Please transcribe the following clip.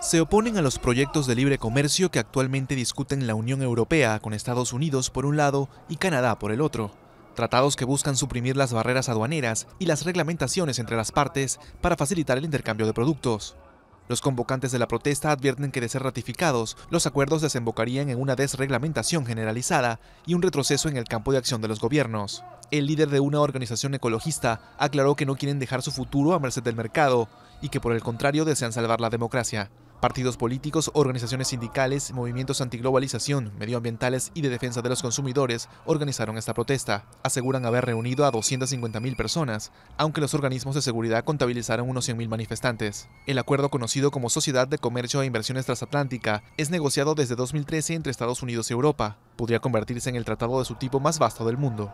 Se oponen a los proyectos de libre comercio que actualmente discuten la Unión Europea con Estados Unidos por un lado y Canadá por el otro. Tratados que buscan suprimir las barreras aduaneras y las reglamentaciones entre las partes para facilitar el intercambio de productos. Los convocantes de la protesta advierten que de ser ratificados, los acuerdos desembocarían en una desreglamentación generalizada y un retroceso en el campo de acción de los gobiernos. El líder de una organización ecologista aclaró que no quieren dejar su futuro a merced del mercado y que por el contrario desean salvar la democracia. Partidos políticos, organizaciones sindicales, movimientos antiglobalización, medioambientales y de defensa de los consumidores organizaron esta protesta. Aseguran haber reunido a 250.000 personas, aunque los organismos de seguridad contabilizaron unos 100.000 manifestantes. El acuerdo conocido como Sociedad de Comercio e Inversiones Transatlántica es negociado desde 2013 entre Estados Unidos y Europa. Podría convertirse en el tratado de su tipo más vasto del mundo.